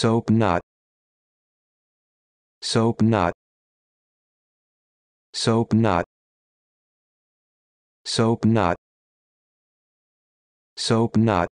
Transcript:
soap nut soap nut soap nut soap nut soap nut